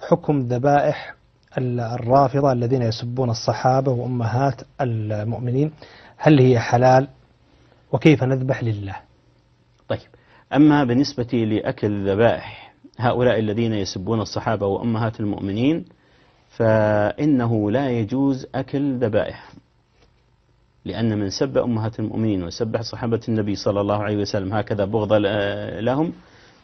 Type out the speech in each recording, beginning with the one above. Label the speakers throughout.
Speaker 1: حكم ذبائح الرافضة الذين يسبون الصحابة وأمهات المؤمنين هل هي حلال وكيف نذبح لله
Speaker 2: طيب أما بالنسبة لأكل الذبائح هؤلاء الذين يسبون الصحابة وأمهات المؤمنين فإنه لا يجوز أكل ذبائح لأن من سب أمهات المؤمنين وسبح صحابة النبي صلى الله عليه وسلم هكذا بغض لهم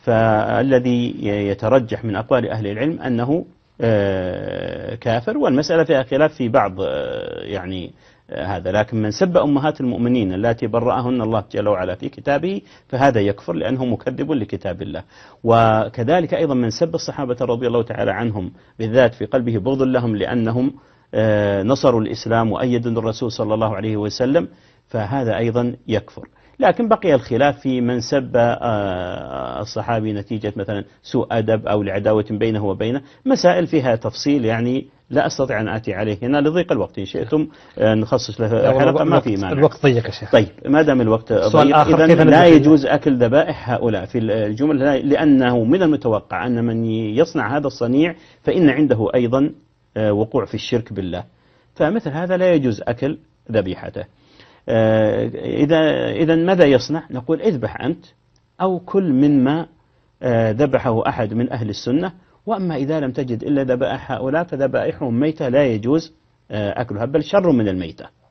Speaker 2: فالذي يترجح من أقوال أهل العلم أنه آه، كافر والمسألة فيها خلاف في بعض آه، يعني آه، هذا لكن من سب أمهات المؤمنين التي برأهن الله جل وعلا في كتابه فهذا يكفر لأنه مكذب لكتاب الله وكذلك أيضا من سب الصحابة رضي الله تعالى عنهم بالذات في قلبه بغض لهم لأنهم نصروا الإسلام وأيدوا الرسول صلى الله عليه وسلم فهذا أيضا يكفر لكن بقي الخلاف في من سب آه، آه، الصحابي نتيجة مثلا سوء أدب أو لعداوة بينه وبينه مسائل فيها تفصيل يعني لا استطيع ان اتي عليه هنا لضيق الوقت ان شئتم آه، نخصص له حلقه ما في مانع الوقت ضيق يا شيخ طيب ما دام الوقت ضيق اذا لا يجوز اكل ذبائح هؤلاء في الجمل لانه من المتوقع ان من يصنع هذا الصنيع فان عنده ايضا وقوع في الشرك بالله فمثل هذا لا يجوز اكل ذبيحته آه، إذا إذا ماذا يصنع نقول اذبح أنت أو كل مما آه، ذبحه أحد من أهل السنة وأما إذا لم تجد إلا ذبائح هؤلاء فذبائحهم ميتة لا يجوز آه، أكلها بل شر من الميتة